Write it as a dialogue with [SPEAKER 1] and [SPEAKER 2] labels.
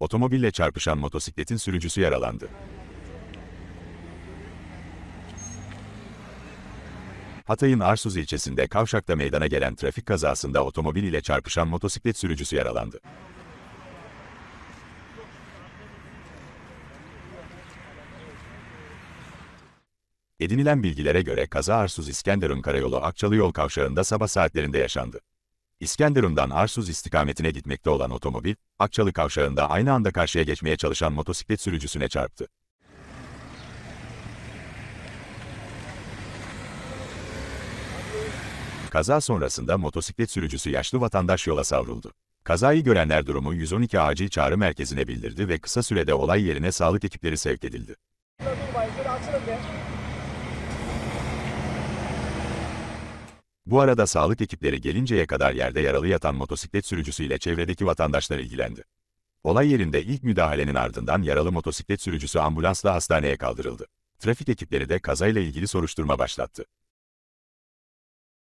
[SPEAKER 1] Otomobille çarpışan motosikletin sürücüsü yaralandı. Hatay'ın Arsuz ilçesinde Kavşak'ta meydana gelen trafik kazasında otomobil ile çarpışan motosiklet sürücüsü yaralandı. Edinilen bilgilere göre kaza Arsuz İskenderun Karayolu Akçalı yol kavşağında sabah saatlerinde yaşandı. İskenderun'dan Arsuz istikametine gitmekte olan otomobil, Akçalı kavşağında aynı anda karşıya geçmeye çalışan motosiklet sürücüsüne çarptı. Kaza sonrasında motosiklet sürücüsü yaşlı vatandaş yola savruldu. Kazayı görenler durumu 112 acil çağrı merkezine bildirdi ve kısa sürede olay yerine sağlık ekipleri sevk edildi.
[SPEAKER 2] Durmayın, açılın be.
[SPEAKER 1] Bu arada sağlık ekipleri gelinceye kadar yerde yaralı yatan motosiklet sürücüsüyle çevredeki vatandaşlar ilgilendi. Olay yerinde ilk müdahalenin ardından yaralı motosiklet sürücüsü ambulansla hastaneye kaldırıldı. Trafik ekipleri de kazayla ilgili soruşturma başlattı.